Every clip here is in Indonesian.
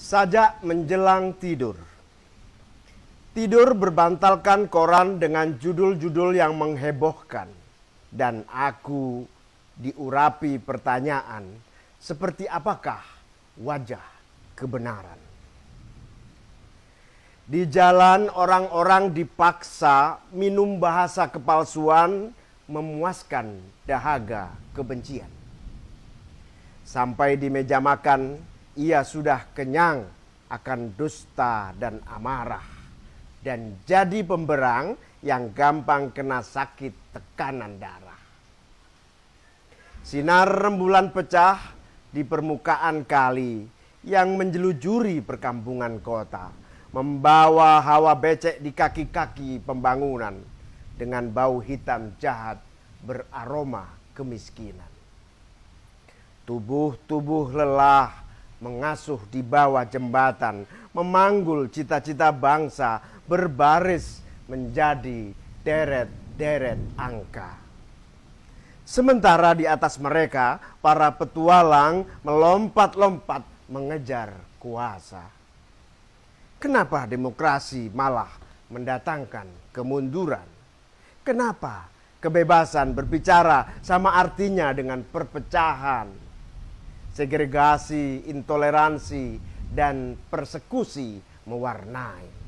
Sajak menjelang tidur. Tidur berbantalkan koran dengan judul-judul yang menghebohkan. Dan aku diurapi pertanyaan, seperti apakah wajah kebenaran? Di jalan orang-orang dipaksa minum bahasa kepalsuan memuaskan dahaga kebencian. Sampai di meja makan, ia sudah kenyang akan dusta dan amarah dan jadi pemberang yang gampang kena sakit tekanan darah. Sinar rembulan pecah di permukaan kali yang menjelujuri perkampungan kota, membawa hawa becek di kaki-kaki pembangunan dengan bau hitam jahat beraroma kemiskinan. Tubuh-tubuh lelah mengasuh di bawah jembatan, memanggul cita-cita bangsa, berbaris menjadi deret-deret angka. Sementara di atas mereka, para petualang melompat-lompat mengejar kuasa. Kenapa demokrasi malah mendatangkan kemunduran? Kenapa kebebasan berbicara sama artinya dengan perpecahan? segregasi, intoleransi, dan persekusi mewarnai.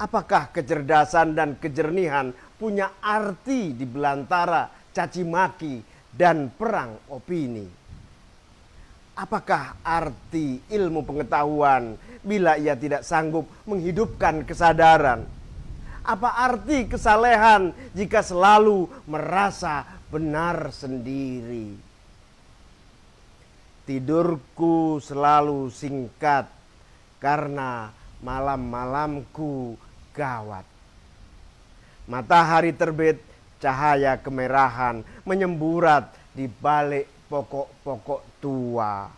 Apakah kecerdasan dan kejernihan punya arti di belantara caci maki dan perang opini? Apakah arti ilmu pengetahuan bila ia tidak sanggup menghidupkan kesadaran? Apa arti kesalehan jika selalu merasa benar sendiri? Tidurku selalu singkat karena malam-malamku gawat. Matahari terbit, cahaya kemerahan menyemburat di balik pokok-pokok tua.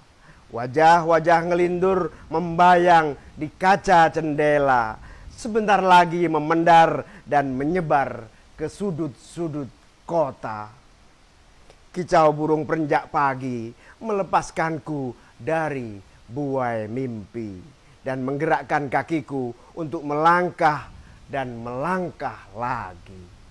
Wajah-wajah ngelindur membayang di kaca jendela. Sebentar lagi memendar dan menyebar ke sudut-sudut kota kicau burung perenjak pagi melepaskanku dari buai mimpi dan menggerakkan kakiku untuk melangkah dan melangkah lagi.